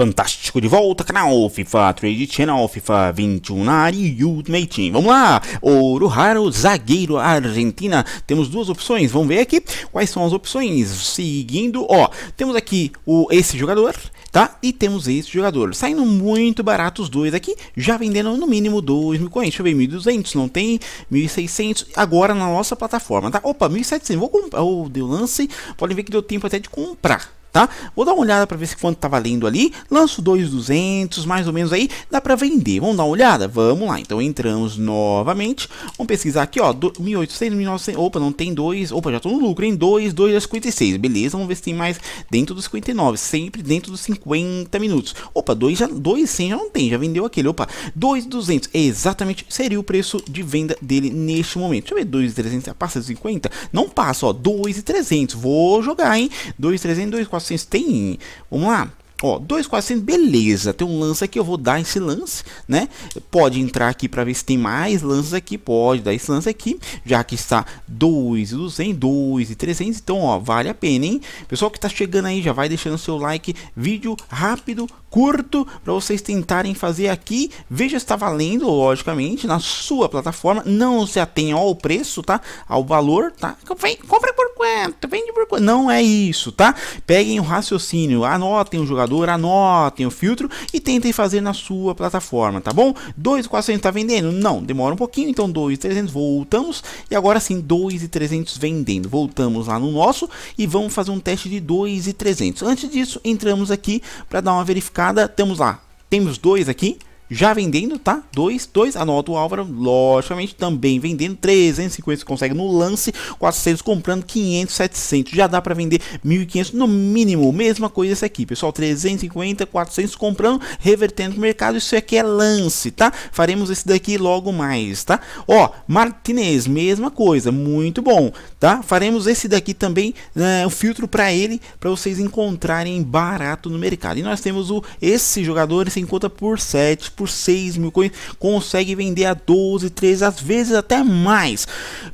Fantástico de volta, canal FIFA Trade Channel, FIFA 21 na área e Ultimate Team. Vamos lá, ouro raro, zagueiro Argentina. Temos duas opções, vamos ver aqui quais são as opções. Seguindo, ó, temos aqui o, esse jogador, tá? E temos esse jogador. Saindo muito barato os dois aqui, já vendendo no mínimo 2 mil coins. Deixa eu ver, 1.200, não tem 1.600 agora na nossa plataforma, tá? Opa, 1.700, vou comprar. Oh, deu lance, podem ver que deu tempo até de comprar tá? Vou dar uma olhada para ver se quanto tá valendo ali. Lanço 2,200, mais ou menos aí, dá para vender. Vamos dar uma olhada? Vamos lá. Então entramos novamente. Vamos pesquisar aqui, ó, 1.800, 1.900. Opa, não tem 2. Opa, já tô no lucro, em 2, 2.56. Beleza, vamos ver se tem mais dentro dos 59, sempre dentro dos 50 minutos. Opa, 2 já 200 já não tem, já vendeu aquele. Opa, 2,200. Exatamente, seria o preço de venda dele neste momento. Deixa eu ver 2,300, passa dos 50? Não passa, ó, 2,300. Vou jogar, hein? 2,300, 2,400 400 tem. Vamos lá. Ó, 2,400, beleza. Tem um lance aqui, eu vou dar esse lance, né? Pode entrar aqui para ver se tem mais lances aqui. Pode dar esse lance aqui, já que está 2,200, 2,300. Então, ó, vale a pena, hein? Pessoal que está chegando aí, já vai deixando seu like. Vídeo rápido, curto para vocês tentarem fazer aqui. Veja se está valendo, logicamente, na sua plataforma. Não se atenha ao preço, tá? Ao valor, tá? Vem, compra por quanto? Vende por quanto? Não é isso, tá? Peguem o raciocínio, anotem o jogador, anotem o filtro e tentem fazer na sua plataforma, tá bom? 2,400 tá vendendo? Não, demora um pouquinho, então 2,300 voltamos e agora sim 2,300 vendendo. Voltamos lá no nosso e vamos fazer um teste de 2,300. Antes disso, entramos aqui para dar uma verificação cada, temos lá, temos dois aqui, já vendendo, tá? 2, 2, anota o Álvaro, logicamente também vendendo, 350 consegue no lance, 400 comprando, 500, 700, já dá para vender 1.500 no mínimo, mesma coisa esse aqui, pessoal, 350, 400 comprando, revertendo no mercado, isso aqui é lance, tá? Faremos esse daqui logo mais, tá? Ó, Martinez, mesma coisa, muito bom, tá? Faremos esse daqui também, né, o filtro para ele, para vocês encontrarem barato no mercado, e nós temos o esse jogador, se encontra por 7 por 6 mil coins, consegue vender a 12, 13, às vezes até mais.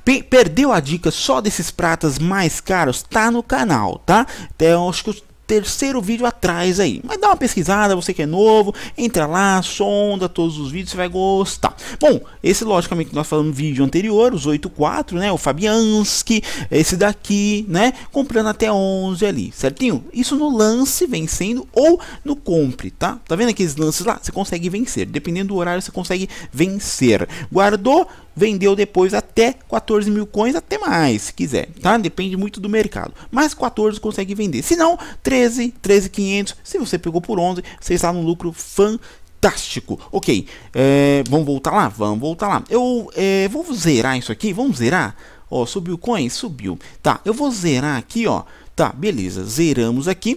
P perdeu a dica só desses pratas mais caros? Tá no canal, tá? Então, acho que terceiro vídeo atrás aí. Mas dá uma pesquisada, você que é novo, entra lá, sonda todos os vídeos, você vai gostar. Bom, esse logicamente nós falamos no vídeo anterior, os 84, né, o Fabianski, esse daqui, né, comprando até 11 ali, certinho? Isso no lance vencendo ou no compre, tá? Tá vendo aqueles lances lá? Você consegue vencer, dependendo do horário você consegue vencer. Guardou vendeu depois até 14 mil coins, até mais, se quiser, tá? Depende muito do mercado. Mas 14 consegue vender. Se não, 13, 13,500. Se você pegou por 11, você está no lucro fantástico Ok, é, vamos voltar lá? Vamos voltar lá. Eu é, vou zerar isso aqui, vamos zerar? Ó, subiu coin? Subiu. Tá, eu vou zerar aqui, ó. Tá, beleza, zeramos aqui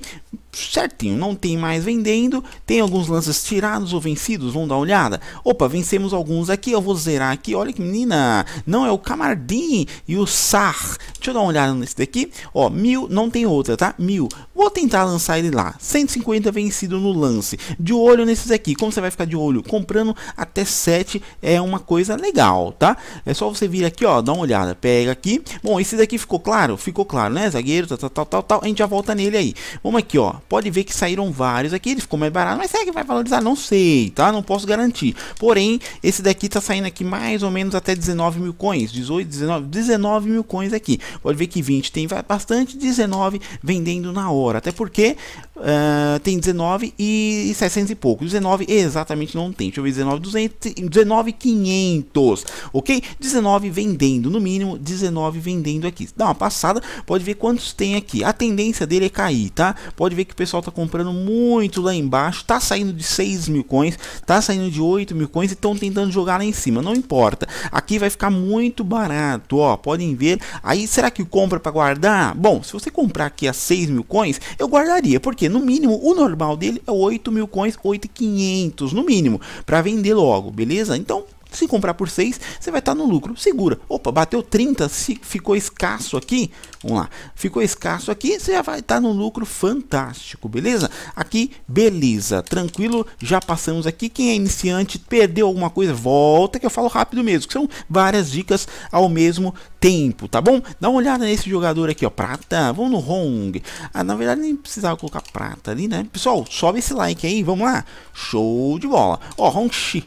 certinho, não tem mais vendendo, tem alguns lances tirados ou vencidos, vamos dar uma olhada. Opa, vencemos alguns aqui, eu vou zerar aqui, olha que menina, não é o Camardim e o Sar. Deixa eu dar uma olhada nesse daqui, ó, mil, não tem outra, tá? Mil, vou tentar lançar ele lá, 150 vencido no lance. De olho nesses aqui, como você vai ficar de olho? Comprando até 7 é uma coisa legal, tá? É só você vir aqui, ó, dar uma olhada, pega aqui. Bom, esse daqui ficou claro? Ficou claro, né? Zagueiro, tal, tal, tal, tal, a gente já volta nele aí. Vamos aqui, ó, Pode ver que saíram vários aqui, ele ficou mais barato, mas será é que vai valorizar? Não sei, tá? Não posso garantir. Porém, esse daqui tá saindo aqui mais ou menos até 19 mil coins, 18, 19, 19 mil coins aqui. Pode ver que 20 tem bastante, 19 vendendo na hora, até porque uh, tem 19 e 700 e pouco. 19 exatamente não tem, deixa eu ver 19, 200, 19, 500, ok? 19 vendendo, no mínimo 19 vendendo aqui. Dá uma passada, pode ver quantos tem aqui. A tendência dele é cair, tá? Pode ver que pessoal tá comprando muito lá embaixo, tá saindo de 6 mil coins, tá saindo de 8 mil coins e estão tentando jogar lá em cima, não importa. Aqui vai ficar muito barato, ó, podem ver. Aí, será que compra para guardar? Bom, se você comprar aqui a 6 mil coins, eu guardaria, porque no mínimo o normal dele é 8 mil coins, 8.500 no mínimo, para vender logo, beleza? Então, se comprar por 6, você vai estar tá no lucro. Segura. Opa, bateu 30, se ficou escasso aqui. Vamos lá. Ficou escasso aqui, você já vai estar tá no lucro fantástico, beleza? Aqui, beleza. Tranquilo, já passamos aqui. Quem é iniciante, perdeu alguma coisa, volta que eu falo rápido mesmo. Que são várias dicas ao mesmo tempo, tá bom? Dá uma olhada nesse jogador aqui, ó, prata. Vamos no Hong. Ah, na verdade nem precisava colocar prata ali, né? Pessoal, sobe esse like aí, vamos lá. Show de bola. Ó, Hong Xi.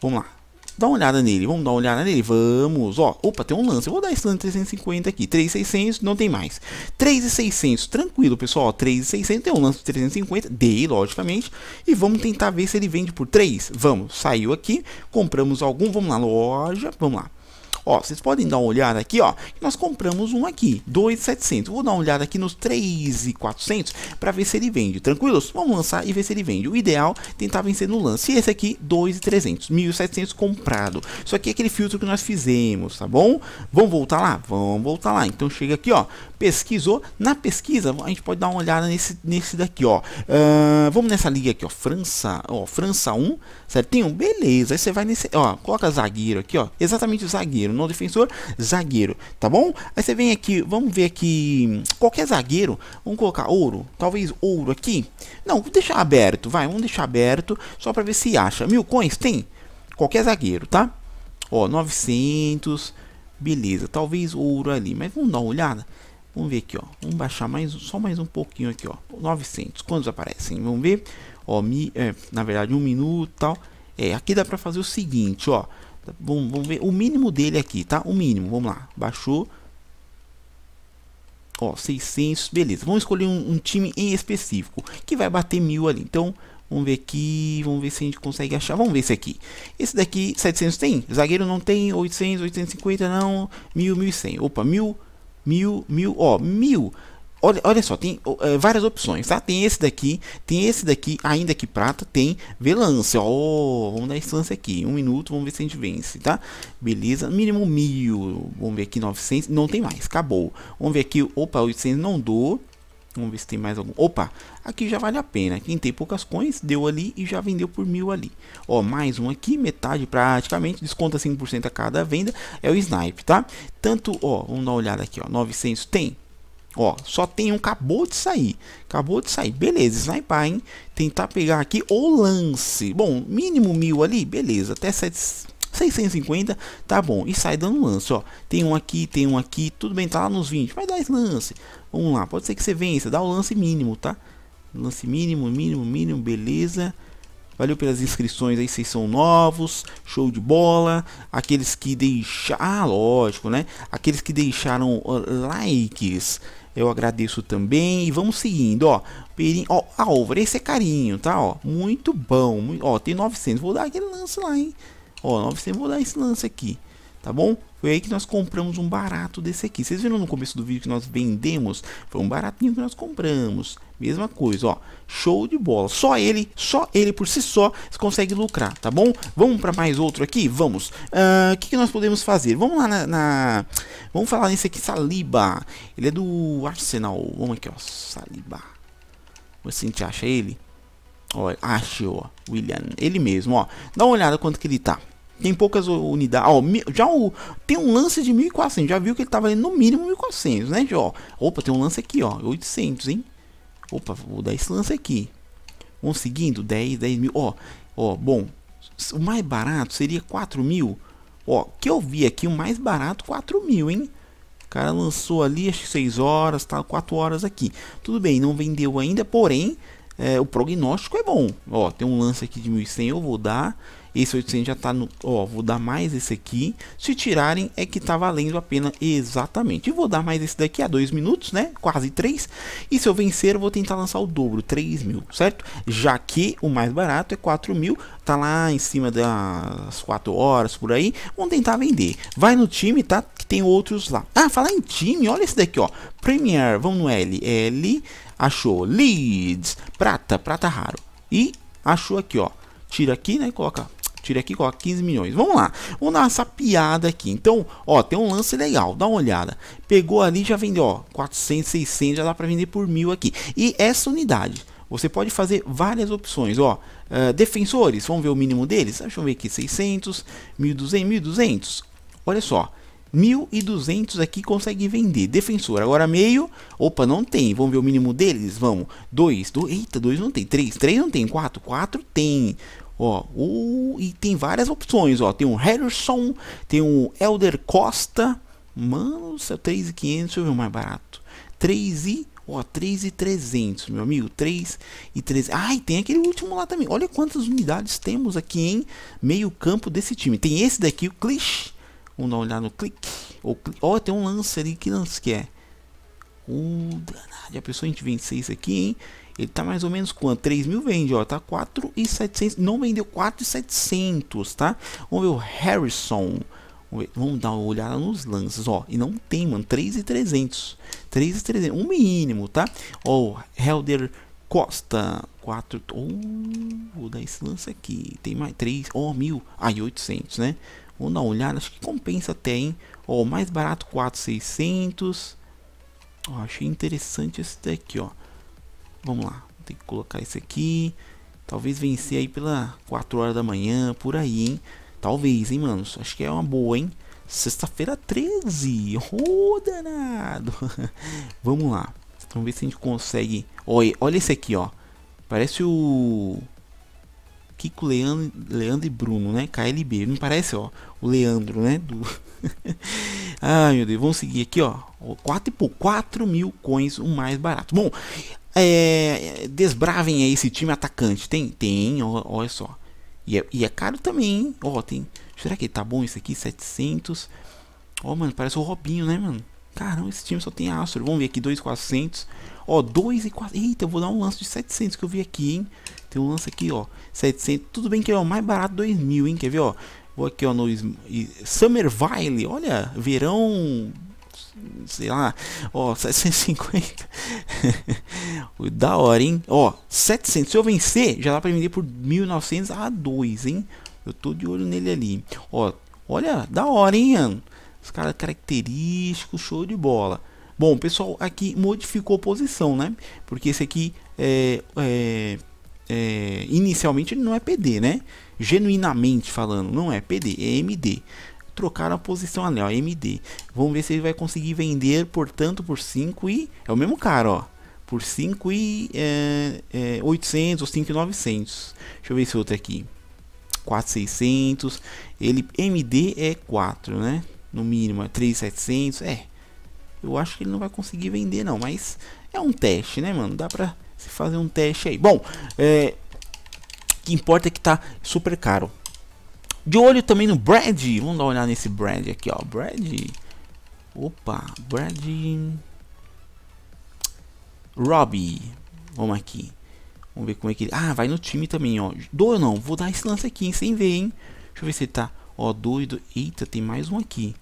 Vamos lá. Dá uma olhada nele, vamos dar uma olhada nele, vamos, ó, opa, tem um lance, eu vou dar esse lance 350 aqui, 3,600, não tem mais, 3,600, tranquilo, pessoal, 3,600, tem um lance de 350, dei, logicamente, e vamos tentar ver se ele vende por 3, vamos, saiu aqui, compramos algum, vamos na loja, vamos lá, Ó, vocês podem dar uma olhada aqui, ó. Nós compramos um aqui, 2,700. Vou dar uma olhada aqui nos 3,400 para ver se ele vende. Tranquilos? Vamos lançar e ver se ele vende. O ideal é tentar vencer no lance. E esse aqui, 2,300. 1.700 comprado. Isso aqui é aquele filtro que nós fizemos, tá bom? Vamos voltar lá? Vamos voltar lá. Então chega aqui, ó. Pesquisou. Na pesquisa, a gente pode dar uma olhada nesse, nesse daqui, ó. Uh, vamos nessa liga aqui, ó. França, ó. França 1, certinho? Beleza. Aí você vai nesse, ó. Coloca zagueiro aqui, ó. Exatamente o zagueiro zagueiro, não defensor, zagueiro, tá bom? Aí você vem aqui, vamos ver aqui, qualquer zagueiro, vamos colocar ouro, talvez ouro aqui. Não, vou deixar aberto, vai, vamos deixar aberto, só pra ver se acha. Mil coins? Tem. Qualquer zagueiro, tá? Ó, 900, beleza, talvez ouro ali, mas vamos dar uma olhada. Vamos ver aqui, ó. Vamos baixar mais, só mais um pouquinho aqui, ó. 900. Quantos aparecem? Vamos ver. Ó, mi, é, na verdade, um minuto tal. É, aqui dá pra fazer o seguinte, ó vamos, vamos, ver o mínimo dele aqui, tá? O mínimo, vamos lá. Baixou. Ó, 600, beleza. Vamos escolher um, um time em específico que vai bater mil ali. Então, Vamos ver aqui, vamos ver se a gente consegue achar. Vamos ver esse aqui. Esse daqui, 700 tem? Zagueiro não tem, 800, 850 não, 1000, 1100. Opa, 1000, 1000, 1000, ó, 1000. Olha, olha só, tem é, várias opções, tá? Tem esse daqui, tem esse daqui, ainda que prata, tem velância, Ó, vamos dar esse lance aqui. Um minuto, vamos ver se a gente vence, tá? Beleza, mínimo mil. Vamos ver aqui 900, não tem mais, acabou. Vamos ver aqui, opa, 800 não dou. Vamos ver se tem mais algum. Opa, aqui já vale a pena. Quem tem poucas coins, deu ali e já vendeu por mil ali. Ó, mais um aqui, metade praticamente, desconta 5% a cada venda. É o Snipe, tá? Tanto, ó, vamos dar uma olhada aqui, ó, 900 tem Ó, só tem um, acabou de sair. Acabou de sair. Beleza, sniper, hein? Tentar pegar aqui o lance. Bom, mínimo mil ali, beleza. Até 700. 650, tá bom. E sai dando lance, ó. Tem um aqui, tem um aqui. Tudo bem, tá lá nos 20. Vai dar esse lance. Vamos lá, pode ser que você vença. Dá o lance mínimo, tá? Lance mínimo, mínimo, mínimo, beleza. Valeu pelas inscrições aí, vocês são novos, show de bola. Aqueles que deixaram, ah, lógico, né? Aqueles que deixaram likes, eu agradeço também. E vamos seguindo, ó. Perim, ó, Álvaro, esse é carinho, tá? Ó, muito bom. Muito... Ó, tem 900. Vou dar aquele lance lá, hein? Ó, 900, vou dar esse lance aqui, tá bom? Foi aí que nós compramos um barato desse aqui. Vocês viram no começo do vídeo que nós vendemos? Foi um baratinho que nós compramos. Mesma coisa, ó. Show de bola. Só ele, só ele por si só consegue lucrar, tá bom? Vamos para mais outro aqui? Vamos. Ah, o uh, que, que, nós podemos fazer? Vamos lá na, na... Vamos falar nesse aqui, Saliba. Ele é do Arsenal. Vamos aqui, ó. Saliba. você acha ele. Olha, achou, ó. William. Ele mesmo, ó. Dá uma olhada quanto que ele tá. Tem poucas unidades. Ó, já o, tem um lance de 1400. Já viu que ele tava no mínimo 1400, né? Ó, opa, tem um lance aqui, ó. 800, hein? Opa, vou dar esse lance aqui. Conseguindo, seguindo. 10, 10 mil. Ó, ó, bom. O mais barato seria 4 mil. Ó, que eu vi aqui, o mais barato, 4 mil, hein? O cara lançou ali, acho que 6 horas, tá 4 horas aqui. Tudo bem, não vendeu ainda, porém, é, o prognóstico é bom. Ó, tem um lance aqui de 1.100, eu vou dar. Esse 800 já está no, ó, vou dar mais esse aqui. Se tirarem é que está valendo a pena exatamente. E vou dar mais esse daqui a 2 minutos, né? Quase 3. E se eu vencer, eu vou tentar lançar o dobro, 3 mil, certo? Já que o mais barato é 4 mil, tá lá em cima das 4 horas por aí. Vamos tentar vender. Vai no time, tá? Que tem outros lá. Ah, falar em time, olha esse daqui, ó. Premier, vamos no L. L achou Leeds, prata, prata raro. E achou aqui, ó. Tira aqui, né? Coloca tirei aqui, ó, 15 milhões. Vamos lá, vamos dar essa piada aqui. Então, ó, tem um lance legal, dá uma olhada. Pegou ali, já vendeu, ó, 400, 600, já dá para vender por mil aqui. E essa unidade, você pode fazer várias opções, ó. Uh, defensores, vamos ver o mínimo deles? Deixa eu ver aqui, 600, 1200, 1200. Olha só, 1.200 aqui consegue vender. Defensor, agora meio. Opa, não tem. Vamos ver o mínimo deles? Vamos. 2. Do, eita, 2 não tem. três três não tem. 4. 4 tem. Ó, o, e tem várias opções, ó. Tem um Harrison, tem um Elder Costa. Mano, 3,500 é o mais barato. 3 e Ó, 3,300, meu amigo. 3,300. ai, tem aquele último lá também. Olha quantas unidades temos aqui em meio campo desse time. Tem esse daqui, o Clish. Vamos dar uma olhada no clique. Ó, tem um lance ali. Que lance que é? O oh, danado. A pessoa a gente vencer isso aqui, hein? Ele tá mais ou menos quanto? 3 mil vende, ó. Tá 4,700. Não vendeu 4,700, tá? Vamos ver o Harrison. Vamos dar uma olhada nos lances, ó. E não tem, mano. 3,300. 3,300. Um mínimo, tá? Ó, o Helder Costa. 4. Oh, vou dar esse lance aqui. Tem mais 3. Ó, oh, mil. Aí, 800, né? Vamos dar uma olhada. Acho que compensa até, hein? Ó, mais barato, 4,600. Ó, achei interessante esse daqui, ó. Vamos lá, tem que colocar isso aqui. Talvez vencer aí pela 4 horas da manhã, por aí, hein? Talvez, hein, mano Acho que é uma boa, hein? Sexta-feira 13. Ô, oh, danado. Vamos lá. Vamos ver se a gente consegue. Olha, olha esse aqui, ó. Parece o. Kiko Leandro, Leandro e Bruno, né? KLB. Não parece, ó. O Leandro, né? Do... Ai, meu Deus. Vamos seguir aqui, ó. 4 por 4 mil coins, o mais barato. Bom, é, desbravem aí esse time atacante. Tem, tem, olha só. E é, e é caro também, hein? Ó, tem. Será que tá bom isso aqui? 700. Ó, mano, parece o Robinho, né, mano? Caramba, esse time só tem astro. Vamos ver aqui, 2,400. Ó, 2,400. Eita, eu vou dar um lance de 700 que eu vi aqui, hein? Tem um lance aqui, ó. 700. Tudo bem que é o mais barato, 2000, hein? Quer ver, ó? Vou aqui, ó, no Summerville. Olha, verão sei lá, ó, 750. da hora, hein? Ó, 700. Se eu vencer, já dá pra vender por 1900 a 2, hein? Eu tô de olho nele ali. Ó, olha, da hora, hein, mano? Os caras característicos, show de bola. Bom, pessoal aqui modificou a posição, né? Porque esse aqui é, é, é inicialmente não é PD, né? Genuinamente falando, não é PD, é MD trocar a posição ali, ó, MD. Vamos ver se ele vai conseguir vender, portanto, por 5 e... É o mesmo cara, ó. Por 5 e é, é, 800 ou 5 e 900. Deixa eu ver esse outro aqui. 4600. Ele, MD é 4, né? No mínimo, é 3700. É, eu acho que ele não vai conseguir vender não, mas é um teste, né, mano? Dá pra se fazer um teste aí. Bom, é, o que importa é que tá super caro. De olho também no Brad. Vamos dar uma olhada nesse Brad aqui, ó. Brad. Opa, Brad. Robbie. Vamos aqui. Vamos ver como é que ele... Ah, vai no time também, ó. Doido não. Vou dar esse lance aqui, hein, sem ver, hein. Deixa eu ver se ele tá... Ó, doido. Eita, tem mais um aqui.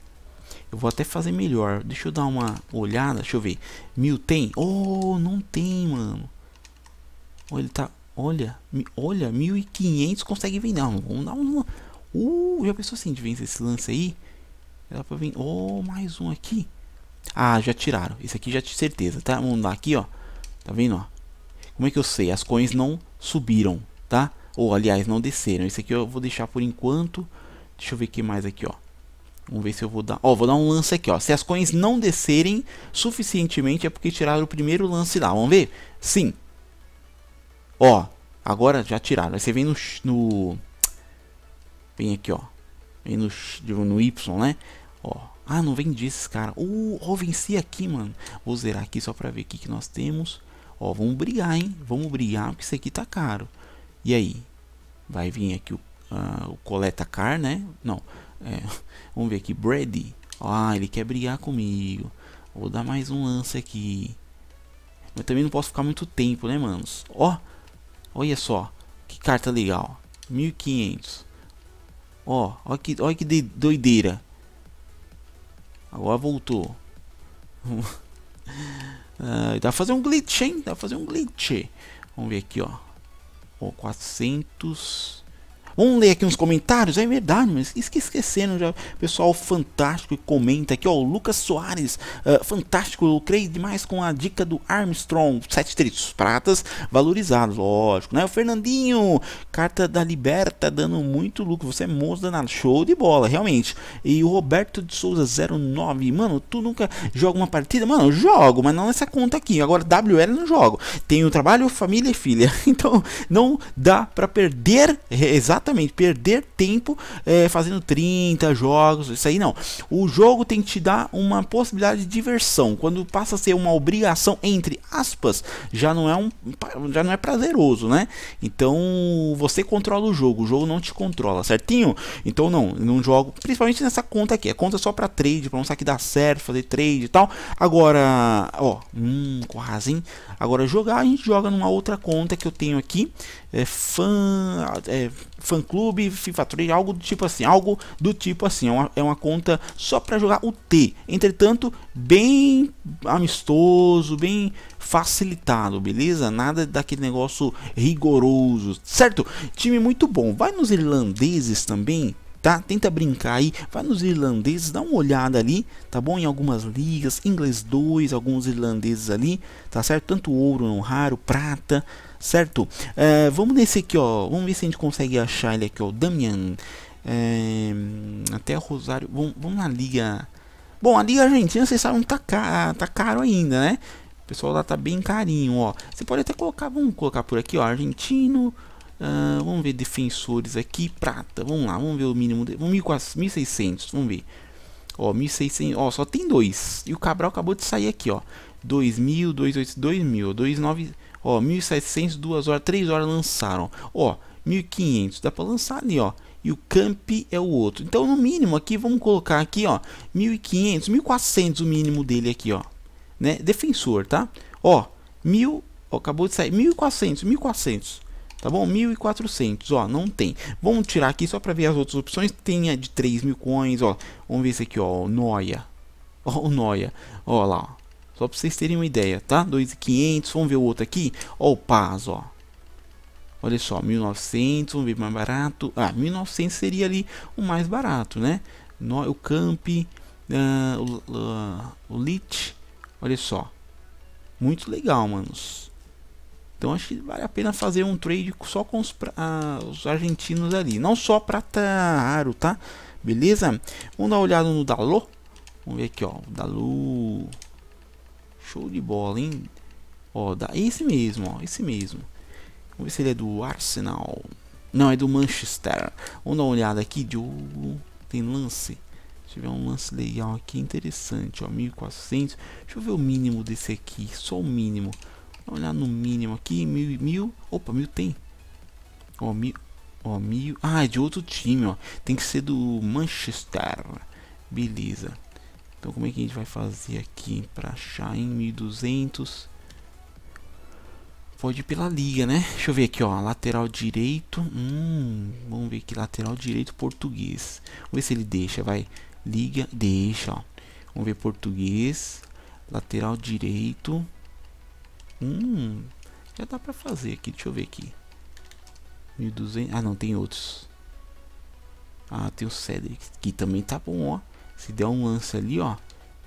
Eu vou até fazer melhor. Deixa eu dar uma olhada. Deixa eu ver. Mil tem? Oh, não tem, mano. Olha, ele tá... Olha, olha, 1.500 consegue vender. Não, vamos dar um... Uh, já pensou assim de vencer esse lance aí? Dá pra vir. Oh, mais um aqui. Ah, já tiraram. Esse aqui já tinha certeza, tá? Vamos lá aqui, ó. Tá vendo, ó? Como é que eu sei? As coins não subiram, tá? Ou, aliás, não desceram. Esse aqui eu vou deixar por enquanto. Deixa eu ver o que mais aqui, ó. Vamos ver se eu vou dar... Ó, vou dar um lance aqui, ó. Se as coins não descerem suficientemente é porque tiraram o primeiro lance lá. Vamos ver? Sim. Ó, agora já tiraram. Aí você vem no, no, Vem aqui, ó. Vem no, no Y, né? Ó. Ah, não vendi esses caras. Uh, o venci aqui, mano. Vou zerar aqui só pra ver o que, que nós temos. Ó, vamos brigar, hein? Vamos brigar, porque isso aqui tá caro. E aí? Vai vir aqui o, uh, o coleta car, né? Não. É, vamos ver aqui. Brady. Ah, ele quer brigar comigo. Vou dar mais um lance aqui. Mas também não posso ficar muito tempo, né, manos? Ó, olha só. Que carta legal. 1500. Ó, ó que, ó que doideira. Agora voltou. ah, dá pra fazer um glitch, hein? Dá pra fazer um glitch. Vamos ver aqui, ó. Ó, 400... Vamos ler aqui uns comentários. É verdade, mas esquecendo já. Pessoal fantástico que comenta aqui, ó. O Lucas Soares, uh, fantástico. Eu creio demais com a dica do Armstrong. Sete tritos pratas valorizados, lógico, né? O Fernandinho, carta da Liberta, dando muito lucro. Você é moço danado. Show de bola, realmente. E o Roberto de Souza 09, mano, tu nunca joga uma partida? Mano, eu jogo, mas não nessa conta aqui. Agora, WL não jogo. Tenho trabalho, família e filha. Então, não dá pra perder exatamente Exatamente, perder tempo é, fazendo 30 jogos, isso aí não. O jogo tem que te dar uma possibilidade de diversão. Quando passa a ser uma obrigação, entre aspas, já não é, um, já não é prazeroso, né? Então você controla o jogo, o jogo não te controla, certinho? Então não, não jogo, principalmente nessa conta aqui. É conta só para trade, para mostrar que dá certo, fazer trade e tal. Agora, ó, hum, quase, hein? Agora jogar, a gente joga numa outra conta que eu tenho aqui. É fan, é, Clube, FIFA Trade, algo do tipo assim, algo do tipo assim, é uma, é uma conta só para jogar o T. Entretanto, bem amistoso, bem facilitado, beleza? Nada daquele negócio rigoroso, certo? Time muito bom. Vai nos irlandeses também, Tá? Tenta brincar aí, vai nos irlandeses, dá uma olhada ali, tá bom? Em algumas ligas, inglês 2, alguns irlandeses ali, tá certo? Tanto ouro não raro, prata, certo? Uh, vamos nesse aqui, ó. Vamos ver se a gente consegue achar ele aqui, ó. Damian. É, até Rosário. Vamos, vamos na Liga. Bom, a Liga Argentina, vocês sabem, tá, ca ah, tá caro ainda, né? O pessoal lá tá bem carinho, ó. Você pode até colocar, vamos colocar por aqui, ó. Argentino. Uh, vamos ver defensores aqui, prata. Vamos lá, vamos ver o mínimo. De, 1.600, vamos ver. Ó, 1.600, ó, só tem dois. E o Cabral acabou de sair aqui, ó. 2.000, 2.800, 2.900. Ó, 1.700, 2 horas, 3 horas lançaram. Ó, 1.500, dá para lançar ali, ó. E o camp é o outro. Então, no mínimo aqui, vamos colocar aqui, ó, 1.500, 1.400 o mínimo dele aqui, ó. Né? Defensor, tá? Ó, 1.000, ó, acabou de sair, 1.400, 1.400. Tá bom? 1.400, ó, não tem. Vamos tirar aqui só para ver as outras opções. Tem a de 3.000 coins, ó. Vamos ver esse aqui, ó, o Noia. Ó, o Noia. Ó lá, ó. Só para vocês terem uma ideia, tá? 2,500. Vamos ver o outro aqui. Ó, o Paz, ó. Olha só, 1900, vamos ver mais barato. Ah, 1900 seria ali o mais barato, né? No, o Camp, uh, o, uh, o Lich, olha só. Muito legal, manos. Então acho que vale a pena fazer um trade só com os, uh, os argentinos ali. Não só prata aro, tá? Beleza? Vamos dar uma olhada no Dalô. Vamos ver aqui, ó. Dalô... Show de bola, hein? Ó, dá esse mesmo, ó, esse mesmo. Vamos ver se ele é do Arsenal. Não, é do Manchester. Vamos dar uma olhada aqui, Diogo. Tem lance. Se tiver um lance legal aqui, interessante, ó, 1400. Deixa eu ver o mínimo desse aqui, só o mínimo. Vamos olhar no mínimo aqui, mil, mil. Opa, mil tem. Ó, mil. Ó, mil. Ah, é de outro time, ó. Tem que ser do Manchester. Beleza. Então como é que a gente vai fazer aqui para achar em 1200? Pode ir pela liga, né? Deixa eu ver aqui, ó, lateral direito. Hum, vamos ver aqui, lateral direito português. Vamos ver se ele deixa, vai. Liga, deixa, ó. Vamos ver português, lateral direito. Hum, já dá pra fazer aqui, deixa eu ver aqui. 1200, ah não, tem outros. Ah, tem o Cedric, que também tá bom, ó. Se der um lance ali, ó,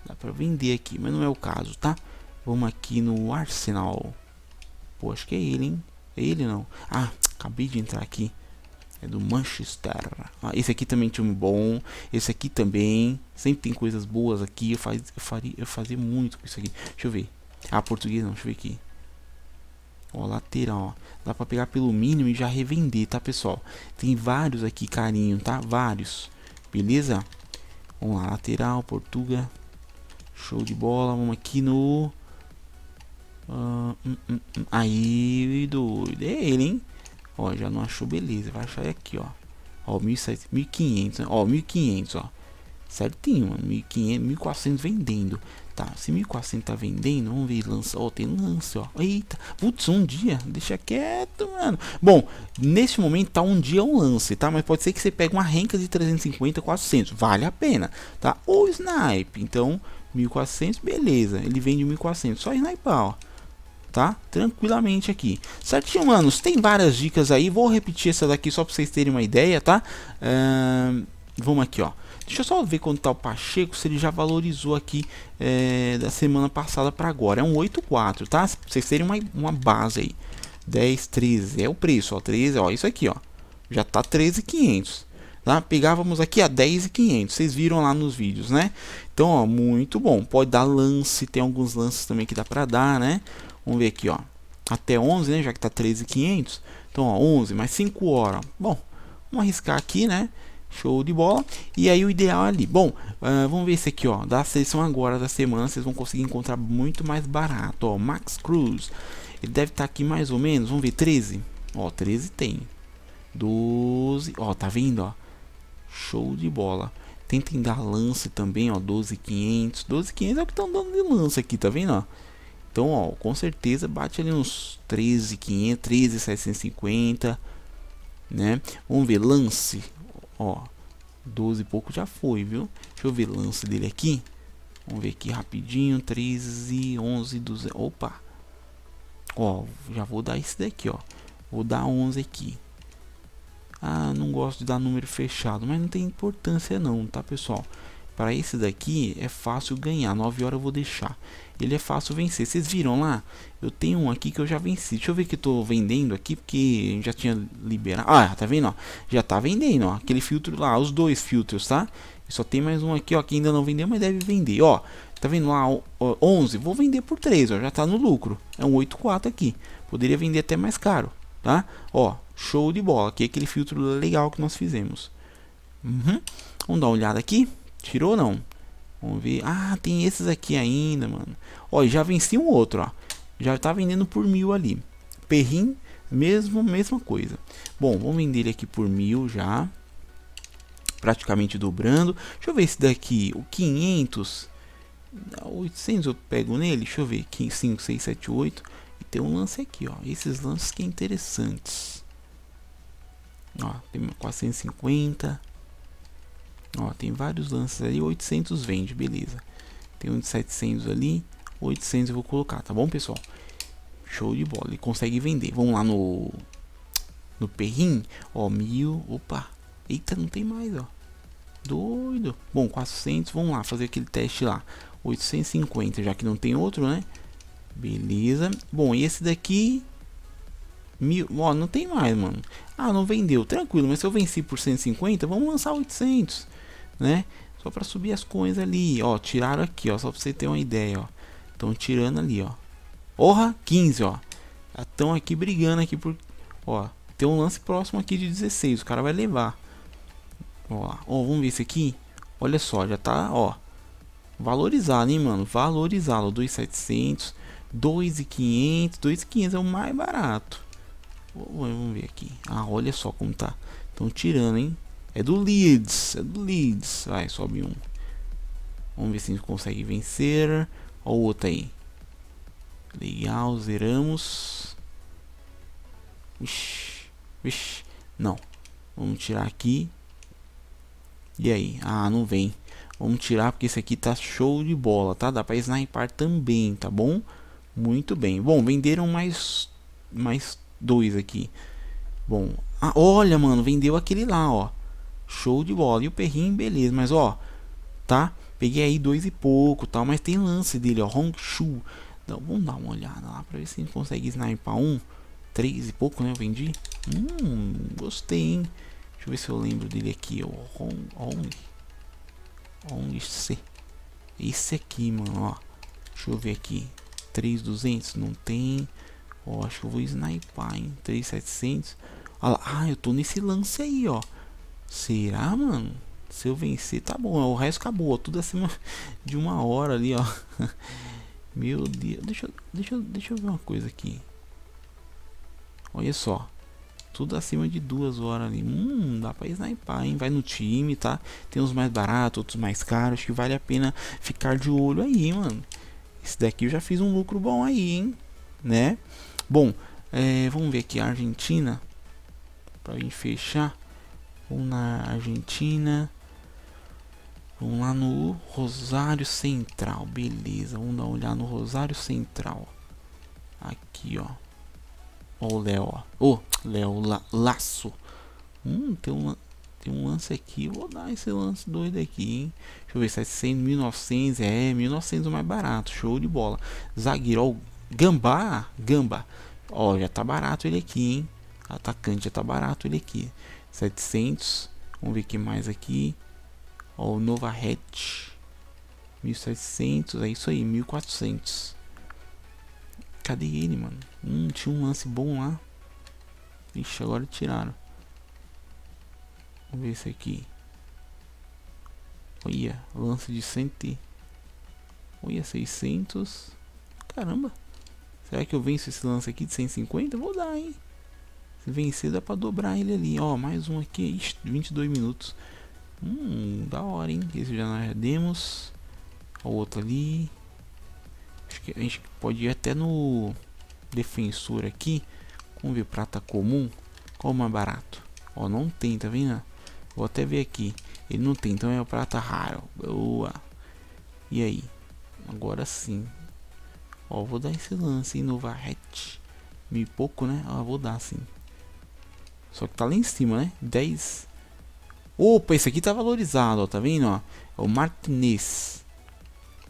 dá pra vender aqui, mas não é o caso, tá? Vamos aqui no Arsenal. Pô, acho que é ele, hein? É ele não. Ah, acabei de entrar aqui. É do Manchester. Ah, esse aqui também tinha um bom. Esse aqui também. Sempre tem coisas boas aqui. Eu, faz, eu, faria, eu fazia muito com isso aqui. Deixa eu ver. Ah, português não. Deixa eu ver aqui. Ó, lateral, ó. Dá pra pegar pelo mínimo e já revender, tá, pessoal? Tem vários aqui, carinho, tá? Vários. Beleza? Vamos lá, lateral, Portuga. Show de bola. Vamos aqui no... Uh, Aí, doido. É ele, hein? Ó, já não achou, beleza. Vai achar aqui, ó. Ó, 1500, né? ó, 1500, ó. Certinho, mano. 1500, 1400 vendendo. Tá, se 1.400 tá vendendo, vamos ver, lança, ó, tem lance, ó. Eita, putz, um dia, deixa quieto, mano. Bom, neste momento tá um dia um lance, tá? Mas pode ser que você pegue uma renca de 350, 400, vale a pena, tá? Ou snipe, então 1.400, beleza, ele vende 1.400, só sniper, ó tá? Tranquilamente aqui. Certinho, manos. Tem várias dicas aí. Vou repetir essa daqui só para vocês terem uma ideia, tá? Uh, vamos aqui, ó. Deixa eu só ver quanto tá o Pacheco, se ele já valorizou aqui é, da semana passada para agora. É um 8,4, tá? Pra vocês terem uma, uma base aí. 10, 13, é o preço, ó, 13, ó, isso aqui, ó. Já tá 13,500. Tá? Pegávamos aqui a 10,500. Vocês viram lá nos vídeos, né? Então, ó, muito bom. Pode dar lance, tem alguns lances também que dá para dar, né? Vamos ver aqui, ó. Até 11, né? Já que tá 13,500. Então, ó, 11 mais 5 horas. Bom, vamos arriscar aqui, né? Show de bola. E aí o ideal é ali. Bom, uh, vamos ver esse aqui, ó. Da seleção agora da semana, vocês vão conseguir encontrar muito mais barato, ó. Max Cruz. Ele deve estar tá aqui mais ou menos, vamos ver, 13. Ó, 13 tem. 12, ó, tá vendo, ó. Show de bola. Tentem dar lance também, ó, 12,500. 12,500 é o que estão dando de lance aqui, tá vendo, ó. Então, ó, com certeza bate ali uns 13,500, 13,750 né? Vamos ver lance, Ó, 12 e pouco já foi, viu? Deixa eu ver o lance dele aqui. Vamos ver aqui rapidinho. 13, 11, 12. Opa! Ó, já vou dar esse daqui, ó. Vou dar 11 aqui. Ah, não gosto de dar número fechado, mas não tem importância não, tá, pessoal? Para esse daqui é fácil ganhar. 9 horas eu vou deixar ele é fácil vencer. Vocês viram lá? Eu tenho um aqui que eu já venci. Deixa eu ver que eu tô vendendo aqui, porque já tinha liberado. Ah, tá vendo? Ó? Já tá vendendo, ó. Aquele filtro lá, os dois filtros, tá? E só tem mais um aqui, ó, que ainda não vendeu, mas deve vender, ó. Tá vendo lá, 11, vou vender por 3, ó, já tá no lucro. É um 8,4 aqui. Poderia vender até mais caro, tá? Ó, show de bola. Aqui é aquele filtro legal que nós fizemos. Uhum. Vamos dar uma olhada aqui. Tirou ou não? Vamos ver. Ah, tem esses aqui ainda, mano. Ó, já venci um outro, ó. Já tá vendendo por mil ali. Perrin, mesmo, mesma coisa. Bom, vamos vender ele aqui por mil já. Praticamente dobrando. Deixa eu ver esse daqui. O 500. 800 eu pego nele. Deixa eu ver. 5, 6, 7, 8. E tem um lance aqui, ó. Esses lances que é interessantes. Ó, tem 450. Ó, tem vários lances aí 800 vende, beleza. Tem um de 700 ali, 800 eu vou colocar, tá bom, pessoal? Show de bola, ele consegue vender. Vamos lá no no perrim, ó, mil, opa. Eita, não tem mais, ó. Doido. Bom, 400, vamos lá fazer aquele teste lá. 850, já que não tem outro, né? Beleza. Bom, e esse daqui mil, ó, não tem mais, mano. Ah, não vendeu, tranquilo, mas se eu venci por 150, vamos lançar 800 né? Só para subir as coisas ali, ó, tiraram aqui, ó, só para você ter uma ideia, ó. Estão tirando ali, ó. Orra, 15, ó. Estão aqui brigando aqui por, ó, tem um lance próximo aqui de 16, o cara vai levar. Ó, ó vamos ver isso aqui. Olha só, já tá, ó, valorizado, hein, mano? Valorizado, 2,700, 2,500, 2,500 é o mais barato. Vamos ver aqui. Ah, olha só como tá. Estão tirando, hein? É do Leeds, é do Leeds. Vai, sobe um. Vamos ver se a gente consegue vencer. Olha o outro aí. Legal, zeramos. Vixe, vixe. Não. Vamos tirar aqui. E aí? Ah, não vem. Vamos tirar porque esse aqui tá show de bola, tá? Dá pra sniper também, tá bom? Muito bem. Bom, venderam mais, mais dois aqui. Bom, ah, olha, mano, vendeu aquele lá, ó. Show de bola. E o Perrin, beleza, mas ó, tá? Peguei aí dois e pouco, tal, mas tem lance dele, ó, Shu. Então, vamos dar uma olhada lá pra ver se a gente consegue sniper um. Três e pouco, né? Eu vendi. Hum, gostei, hein? Deixa eu ver se eu lembro dele aqui, ó. Hong, Hong, Hong C. Esse aqui, mano, ó. Deixa eu ver aqui. 3200, não tem. Ó, acho que eu vou sniper, hein? 3700. Ah, eu tô nesse lance aí, ó. Será, mano? Se eu vencer, tá bom. O resto acabou. Tudo acima de uma hora ali, ó. Meu Deus. Deixa, eu, deixa, deixa eu ver uma coisa aqui. Olha só. Tudo acima de duas horas ali. Hum, dá pra sniper, hein? Vai no time, tá? Tem uns mais baratos, outros mais caros. Acho que vale a pena ficar de olho aí, mano. Esse daqui eu já fiz um lucro bom aí, hein? Né? Bom, é, vamos ver aqui a Argentina. Pra gente fechar um na Argentina, um lá no Rosário Central, beleza, vamos dar uma olhada no Rosário Central, aqui ó, ó o Léo, ó, oh, Léo La Laço, hum, tem um, tem um lance aqui, vou dar esse lance doido aqui, hein? Deixa eu ver, se é 1900, é, 1900 é o mais barato, show de bola. Zagueiro, ó, Gambá, Gamba, ó, já tá barato ele aqui, hein? Atacante já tá barato ele aqui. 700. Vamos ver o que mais aqui. Ó, o Nova Hatch. 1700, é isso aí, 1400. Cadê ele, mano? Hum, tinha um lance bom lá. Ixi, agora tiraram. Vamos ver esse aqui. Olha, lance de 100. Olha, 600. Caramba. Será que eu venço esse lance aqui de 150? Vou dar, hein? vencer dá é pra dobrar ele ali. Ó, mais um aqui. Ixi, 22 minutos. Hum, da hora, hein? Esse já nós já demos. O outro ali. Acho que a gente pode ir até no defensor aqui. Vamos ver prata comum. Qual mais barato? Ó, não tem, tá vendo? Vou até ver aqui. Ele não tem, então é o prata raro. Boa. E aí? Agora sim. Ó, vou dar esse lance em Novarete. Me pouco, né? Ó, vou dar sim. Só que tá lá em cima, né? 10. Opa, esse aqui tá valorizado, ó. Tá vendo, ó? É o Martinez.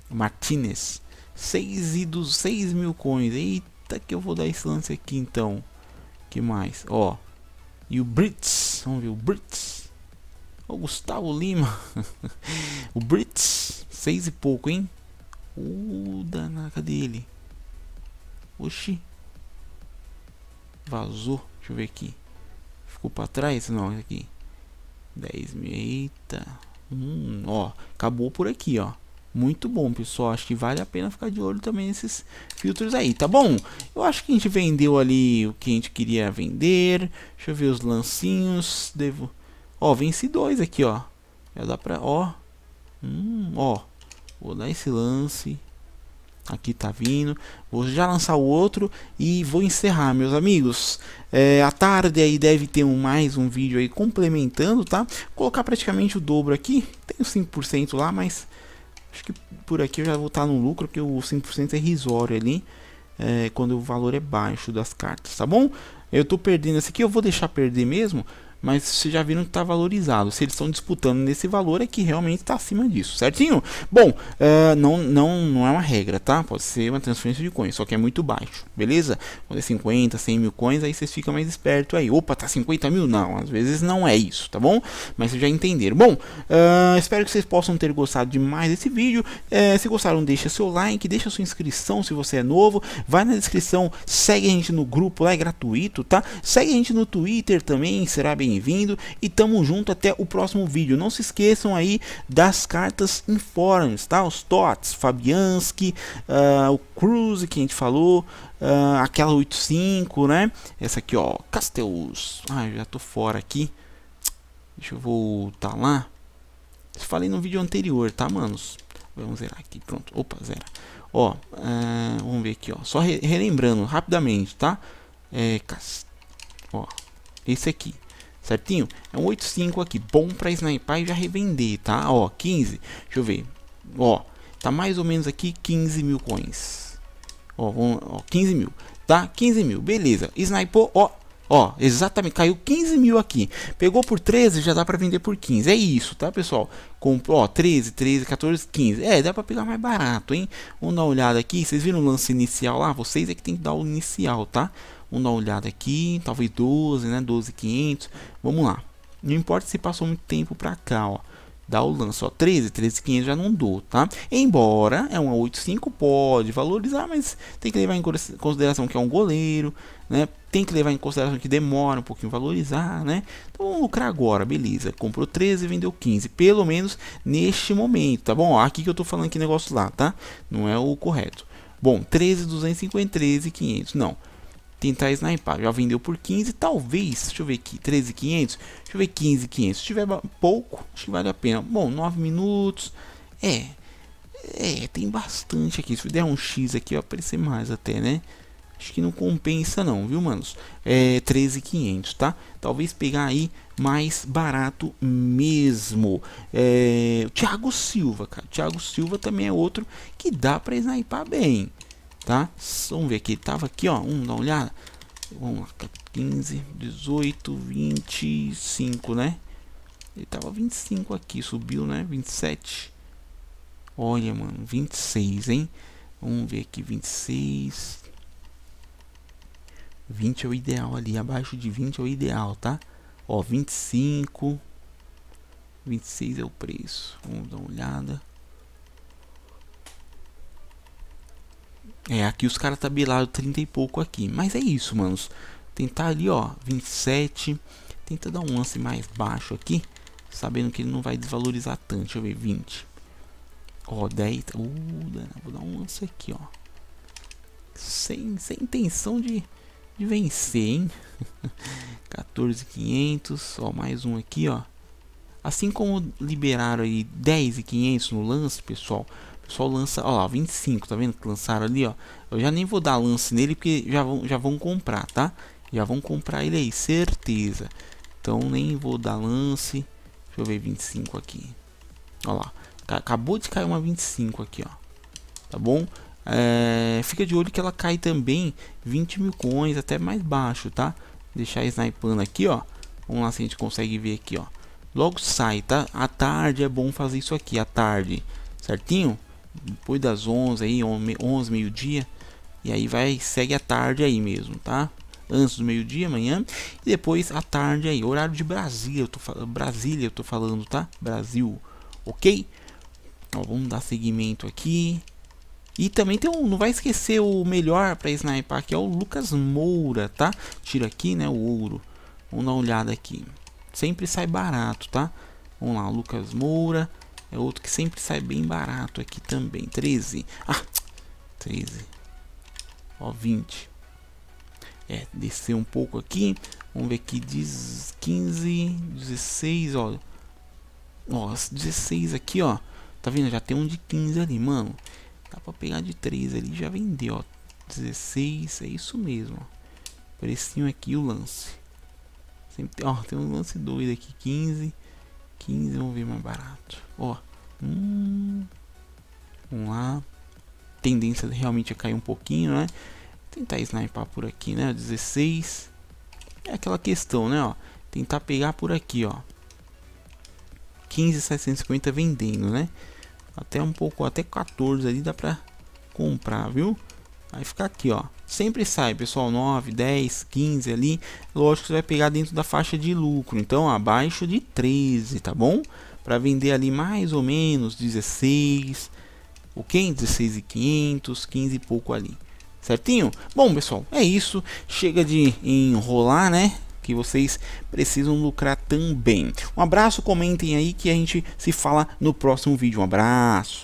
Martinez. 6 e dos 6 mil coins. Eita que eu vou dar esse lance aqui, então. Que mais? Ó. E o Brits. Vamos ver o Brits. O Gustavo Lima. o Brits. 6 e pouco, hein? O danada, cadê ele? Oxi. Vazou. Deixa eu ver aqui ficou para trás? Não, aqui. 10 mil. Eita. Hum, ó, acabou por aqui, ó. Muito bom, pessoal. Acho que vale a pena ficar de olho também nesses filtros aí, tá bom? Eu acho que a gente vendeu ali o que a gente queria vender. Deixa eu ver os lancinhos. Devo... Ó, venci dois aqui, ó. Já dá pra... Ó. Hum, ó. Vou dar esse lance. Aqui tá vindo. Vou já lançar o outro e vou encerrar, meus amigos. É, à tarde aí deve ter um, mais um vídeo aí complementando, tá? Colocar praticamente o dobro aqui. Tenho 5% lá, mas acho que por aqui eu já vou estar tá no lucro, porque o 5% é irrisório ali. É, quando o valor é baixo das cartas, tá bom? Eu tô perdendo esse aqui, eu vou deixar perder mesmo mas vocês já viram que está valorizado. Se eles estão disputando nesse valor, é que realmente está acima disso, certinho? Bom, uh, não, não, não é uma regra, tá? Pode ser uma transferência de coins, só que é muito baixo, beleza? Quando é 50, 100 mil coins, aí vocês ficam mais esperto aí. Opa, tá 50 mil? Não, às vezes não é isso, tá bom? Mas vocês já entenderam. Bom, uh, espero que vocês possam ter gostado demais desse vídeo. Uh, se gostaram, deixa seu like, deixa sua inscrição se você é novo. Vai na descrição, segue a gente no grupo, lá é gratuito, tá? Segue a gente no Twitter também, será bem bem-vindo e tamo junto até o próximo vídeo. Não se esqueçam aí das cartas informes, tá? Os TOTS, Fabianski, uh, o Cruze que a gente falou, uh, aquela 85, né? Essa aqui, ó, castelos Ah, já tô fora aqui. Deixa eu voltar lá. falei no vídeo anterior, tá, manos? Vamos zerar aqui, pronto. Opa, zera. Ó, ah, vamos ver aqui, ó. Só re relembrando rapidamente, tá? É, ó, esse aqui certinho? É um 8.5 aqui, bom para sniper e já revender, tá? Ó, 15, deixa eu ver, ó, tá mais ou menos aqui 15 mil coins, ó, vamos, ó 15 mil, tá? 15 mil, beleza, snipou, ó, Ó, exatamente, caiu 15 mil aqui. Pegou por 13, já dá pra vender por 15. É isso, tá, pessoal? Comprou, ó, 13, 13, 14, 15. É, dá pra pegar mais barato, hein? Vamos dar uma olhada aqui. Vocês viram o lance inicial lá? Vocês é que tem que dar o inicial, tá? Vamos dar uma olhada aqui, talvez 12, né? 12,500. Vamos lá. Não importa se passou muito tempo para cá, ó. Dá o lance, ó. 13, 13,500 já não dou, tá? Embora é uma 8,5 pode valorizar, mas tem que levar em consideração que é um goleiro, né? Tem que levar em consideração que demora um pouquinho valorizar, né? Então vamos lucrar agora, beleza. Comprou 13, vendeu 15, pelo menos neste momento, tá bom? Ó, aqui que eu tô falando que negócio lá, tá? Não é o correto. Bom, 13,250, 13,500, não tentar sniper. Já vendeu por 15, talvez, deixa eu ver aqui, 13,500, deixa eu ver 15,500. Se tiver pouco, acho que vale a pena. Bom, 9 minutos, é, é, tem bastante aqui. Se der um X aqui, vai aparecer mais até, né? Acho que não compensa não, viu, manos? É 13,500, tá? Talvez pegar aí mais barato mesmo. É, o Thiago Silva, cara. O Thiago Silva também é outro que dá para sniper bem tá? Vamos ver aqui, tava aqui, ó, um, dá uma olhada. Vamos lá, 15, 18, 25, né? Ele tava 25 aqui, subiu, né? 27. Olha, mano, 26, hein? Vamos ver aqui, 26. 20 é o ideal ali, abaixo de 20 é o ideal, tá? Ó, 25. 26 é o preço. Vamos dar uma olhada. É, aqui os caras tabelaram tá 30 e pouco aqui. Mas é isso, manos. Tentar ali, ó, 27. Tenta dar um lance mais baixo aqui. Sabendo que ele não vai desvalorizar tanto. Deixa eu ver, 20. Ó, 10. Uh, tá- vou dar um lance aqui, ó. Sem, sem intenção de, de vencer, hein? 14,500. Ó, mais um aqui, ó. Assim como liberaram aí 10,500 no lance, pessoal só lança, ó lá, 25, tá vendo que lançaram ali, ó. Eu já nem vou dar lance nele porque já vão, já vão comprar, tá? Já vão comprar ele aí, certeza. Então nem vou dar lance. Deixa eu ver 25 aqui. Ó lá, acabou de cair uma 25 aqui, ó. Tá bom? É, fica de olho que ela cai também 20 mil coins, até mais baixo, tá? Deixar snipando aqui, ó. Vamos lá se a gente consegue ver aqui, ó. Logo sai, tá? À tarde é bom fazer isso aqui, à tarde. Certinho? depois das 11 aí, 11 meio-dia, e aí vai segue a tarde aí mesmo, tá? Antes do meio-dia amanhã e depois a tarde aí, horário de Brasília, eu tô Brasília, eu tô falando, tá? Brasil. OK? Ó, vamos dar seguimento aqui. E também tem um, não vai esquecer o melhor para sniper que é o Lucas Moura, tá? Tira aqui, né, o ouro. Vamos dar uma olhada aqui. Sempre sai barato, tá? Vamos lá, Lucas Moura. É outro que sempre sai bem barato aqui também. 13. Ah, 13. Ó, 20. É, descer um pouco aqui. Vamos ver aqui. Diz 15, 16, ó. Ó, 16 aqui, ó. Tá vendo? Já tem um de 15 ali, mano. Dá pra pegar de 13 ali já vendeu, ó. 16, é isso mesmo, ó. Precinho aqui o lance. Sempre tem, ó, tem um lance doido aqui, 15. 15 vão vir mais barato. Ó, hum, vamos lá. Tendência realmente a cair um pouquinho, né? Tentar sniper por aqui, né? 16. É aquela questão, né? Ó, tentar pegar por aqui, ó. 15,750 vendendo, né? Até um pouco, até 14 ali dá pra comprar, viu? Vai ficar aqui, ó sempre sai, pessoal, 9, 10, 15 ali, lógico que você vai pegar dentro da faixa de lucro, então abaixo de 13, tá bom? Para vender ali mais ou menos 16, ok? 16,500, 15 e pouco ali, certinho? Bom, pessoal, é isso, chega de enrolar, né? que vocês precisam lucrar também. Um abraço, comentem aí que a gente se fala no próximo vídeo. Um abraço.